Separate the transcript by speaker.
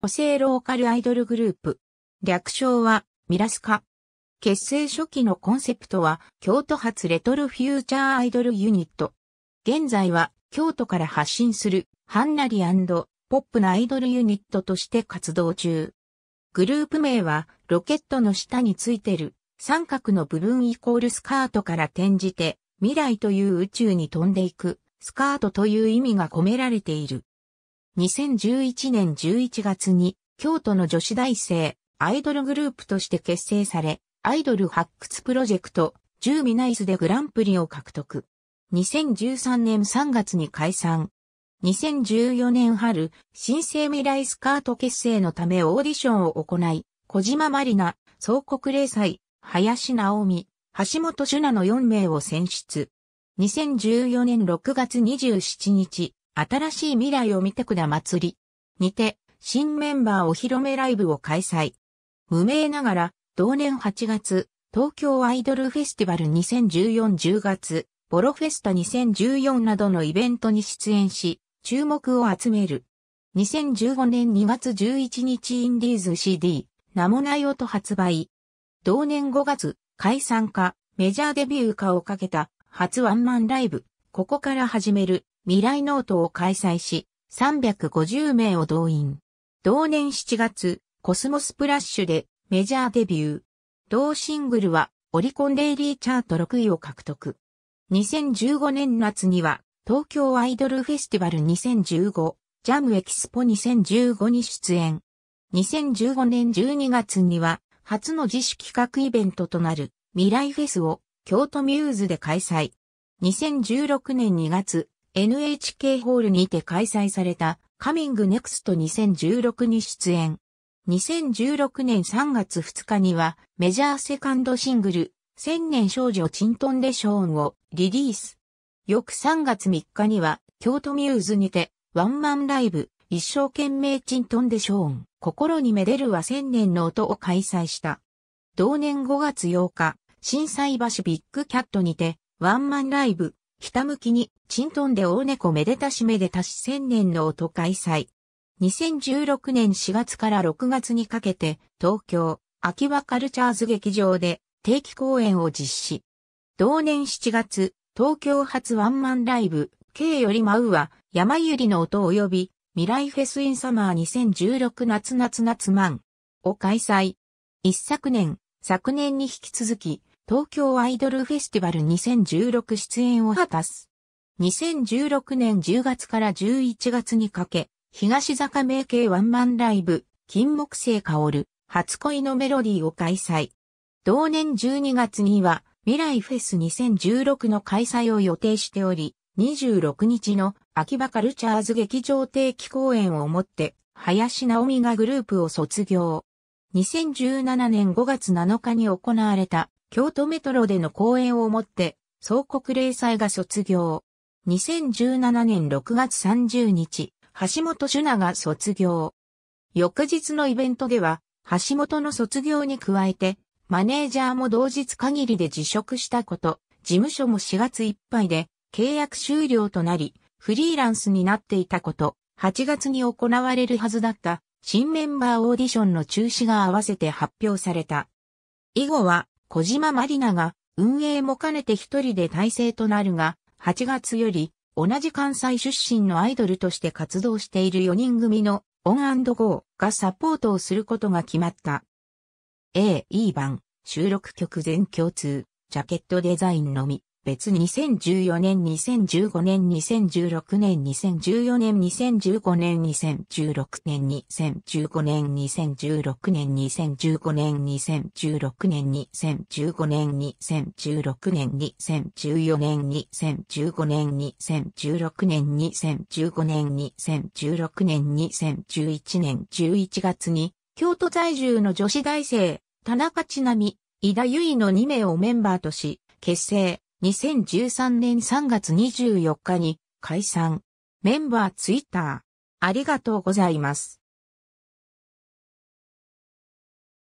Speaker 1: 補正ローカルアイドルグループ。略称は、ミラスカ。結成初期のコンセプトは、京都発レトルフューチャーアイドルユニット。現在は、京都から発信する、ハンナリポップなアイドルユニットとして活動中。グループ名は、ロケットの下についてる、三角の部分イコールスカートから転じて、未来という宇宙に飛んでいく、スカートという意味が込められている。2011年11月に京都の女子大生アイドルグループとして結成され、アイドル発掘プロジェクトューミナイスでグランプリを獲得。2013年3月に解散。2014年春、新生未来スカート結成のためオーディションを行い、小島まりな、総国霊祭、林直美、橋本朱奈の4名を選出。2014年6月27日、新しい未来を見てくだ祭りにて新メンバーお披露目ライブを開催。無名ながら同年8月東京アイドルフェスティバル2014-10月ボロフェスタ2014などのイベントに出演し注目を集める。2015年2月11日インディーズ CD 名もない音発売。同年5月解散かメジャーデビューかをかけた初ワンマンライブ。ここから始める未来ノートを開催し、350名を動員。同年7月、コスモスプラッシュでメジャーデビュー。同シングルはオリコンデイリーチャート6位を獲得。2015年夏には東京アイドルフェスティバル2015ジャムエキスポ2015に出演。2015年12月には初の自主企画イベントとなる未来フェスを京都ミューズで開催。2016年2月、NHK ホールにて開催されたカミングネクスト2016に出演。2016年3月2日にはメジャーセカンドシングル、千年少女チントンでショーンをリリース。翌3月3日には京都ミューズにてワンマンライブ、一生懸命チントンでショーン、心にめでるは千年の音を開催した。同年5月8日、震災橋ビッグキャットにてワンマンライブ、ひたむきに、チントンで大猫めでたしめでたし千年の音開催。2016年4月から6月にかけて、東京、秋葉カルチャーズ劇場で定期公演を実施。同年7月、東京初ワンマンライブ、K より舞うは、山ゆりの音及び、未来フェスインサマー2016夏夏夏マンを開催。一昨年、昨年に引き続き、東京アイドルフェスティバル2016出演を果たす。2016年10月から11月にかけ、東坂名系ワンマンライブ、金木星香る、初恋のメロディーを開催。同年12月には、未来フェス2016の開催を予定しており、26日の秋葉カルチャーズ劇場定期公演をもって、林直美がグループを卒業。2017年5月7日に行われた京都メトロでの公演をもって、総国霊祭が卒業。2017年6月30日、橋本朱奈が卒業。翌日のイベントでは、橋本の卒業に加えて、マネージャーも同日限りで辞職したこと、事務所も4月いっぱいで契約終了となり、フリーランスになっていたこと、8月に行われるはずだった新メンバーオーディションの中止が合わせて発表された。以後は小島まりなが、運営も兼ねて一人で体制となるが、8月より、同じ関西出身のアイドルとして活動している4人組のオンゴーがサポートをすることが決まった。A、E 版、収録曲全共通、ジャケットデザインのみ。別2014年2015年2016年2014年2015年2016年2015年2016年2015年2016年2015年2016年2014年2015年2016年2015年2016年2011年11月に京都在住の女子大生田中千奈美、井田由衣の2名をメンバーとし、結成、2013年3月24日に解散。メンバーツイッター。ありがとうございます。